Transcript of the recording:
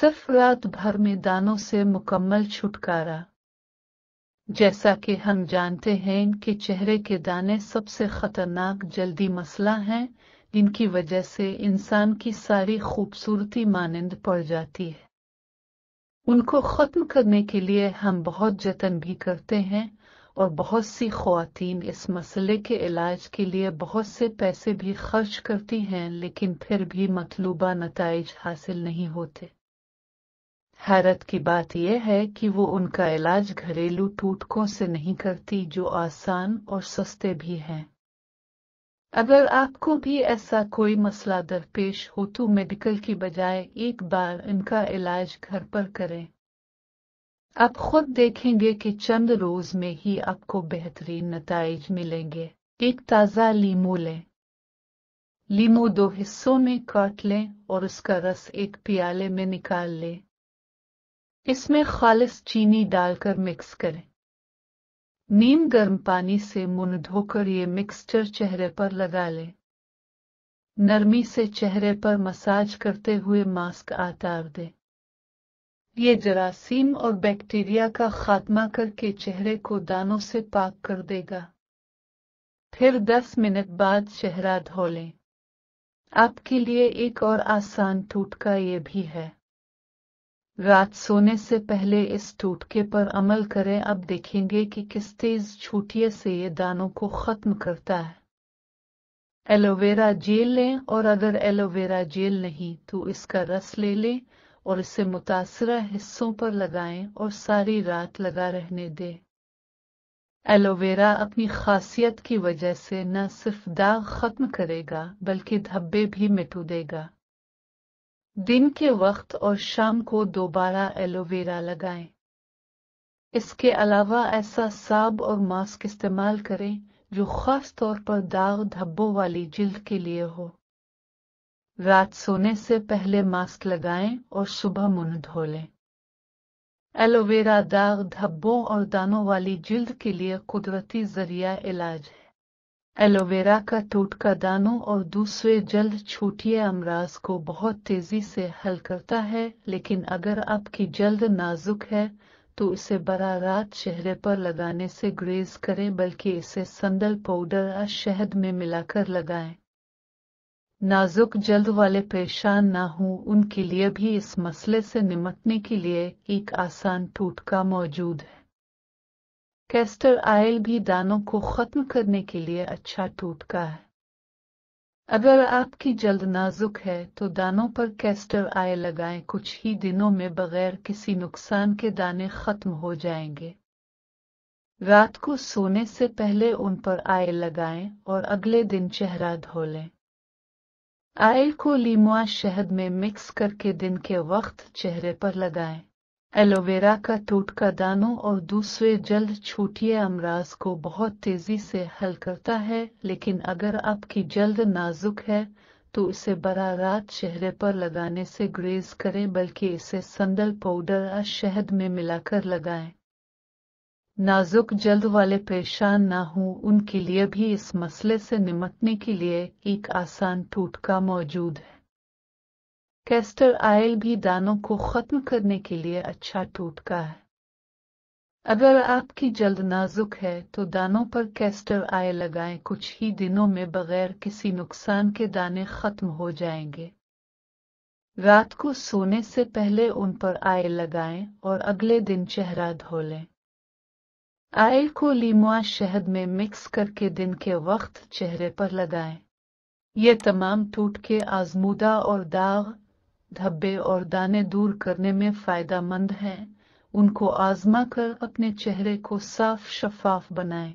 सिर्फ रात भर में दानों से मुकम्मल छुटकारा जैसा कि हम जानते हैं इनके चेहरे के दाने सबसे खतरनाक जल्दी मसला है जिनकी वजह से इंसान की सारी खूबसूरती मानंद पड़ जाती है उनको ख़त्म करने के लिए हम बहुत जतन भी करते हैं और बहुत सी खुवान इस मसले के इलाज के लिए बहुत से पैसे भी खर्च करती हैं लेकिन फिर भी मतलूबा नतज हासिल नहीं होते हैरत की बात यह है कि वो उनका इलाज घरेलू टूटकों से नहीं करती जो आसान और सस्ते भी हैं अगर आपको भी ऐसा कोई मसला दरपेश हो तो मेडिकल की बजाय एक बार इनका इलाज घर पर करें आप खुद देखेंगे कि चंद रोज में ही आपको बेहतरीन नतज मिलेंगे एक ताज़ा लीमू लें लीमू दो हिस्सों में काट लें और उसका रस एक प्याले में निकाल लें इसमें खालिस चीनी डालकर मिक्स करें नीम गर्म पानी से मुन धोकर ये मिक्सचर चेहरे पर लगा लें नरमी से चेहरे पर मसाज करते हुए मास्क आतार दें ये जरासीम और बैक्टीरिया का खात्मा करके चेहरे को दानों से पाक कर देगा फिर 10 मिनट बाद चेहरा धो लें आपके लिए एक और आसान टूटका ये भी है रात सोने से पहले इस टोटके पर अमल करें अब देखेंगे कि किस तेज छूटिए से ये दानों को ख़त्म करता है एलोवेरा जेल लें और अगर एलोवेरा जेल नहीं तो इसका रस ले लें और इसे मुतासर हिस्सों पर लगाएं और सारी रात लगा रहने दें एलोवेरा अपनी खासियत की वजह से न सिर्फ दाग ख़त्म करेगा बल्कि धब्बे भी मिटू देगा दिन के वक्त और शाम को दोबारा एलोवेरा लगाएं। इसके अलावा ऐसा साब और मास्क इस्तेमाल करें जो खास तौर पर दाग धब्बों वाली जिल्द के लिए हो रात सोने से पहले मास्क लगाएं और सुबह मुंह धो लें एलोवेरा दाग धब्बों और दानों वाली जिल्द के लिए कुदरती जरिया इलाज है एलोवेरा का टोटका दानों और दूसरे जल्द छूटिए अमराज को बहुत तेजी से हल करता है लेकिन अगर आपकी जल्द नाजुक है तो इसे बरा रात चेहरे पर लगाने से ग्रेज करें बल्कि इसे संदल पाउडर या शहद में मिलाकर लगाएं। नाजुक जल्द वाले परेशान ना हों उनके लिए भी इस मसले से निपटने के लिए एक आसान टोटका मौजूद है कैस्टर आयल भी दानों को ख़त्म करने के लिए अच्छा टूटका है अगर आपकी जल्द नाजुक है तो दानों पर कैस्टर आय लगाएं कुछ ही दिनों में बगैर किसी नुकसान के दाने खत्म हो जाएंगे रात को सोने से पहले उन पर आय लगाएं और अगले दिन चेहरा धो लें आयल को लीमुआ शहद में मिक्स करके दिन के वक्त चेहरे पर लगाएं एलोवेरा का टोटका दानों और दूसरे जल्द छूटिए अमराज को बहुत तेजी से हल करता है लेकिन अगर आपकी जल्द नाजुक है तो इसे बरा रात चेहरे पर लगाने से ग्रेज करें बल्कि इसे संदल पाउडर या शहद में मिलाकर लगाएं। नाजुक जल्द वाले परेशान ना हों उनके लिए भी इस मसले से निपटने के लिए एक आसान टोटका मौजूद है कैस्टर आयल भी दानों को ख़त्म करने के लिए अच्छा टोटका है अगर आपकी जल्द नाजुक है तो दानों पर कैस्टर आयल लगाएं कुछ ही दिनों में बगैर किसी नुकसान के दाने ख़त्म हो जाएंगे रात को सोने से पहले उन पर आयल लगाएं और अगले दिन चेहरा धो लें आयल को लीमुआ शहद में मिक्स करके दिन के वक्त चेहरे पर लगाएं ये तमाम टूटके आजमूदा और दाग धब्बे और दाने दूर करने में फ़ायदा मंद है उनको आज़मा कर अपने चेहरे को साफ शफाफ बनाएं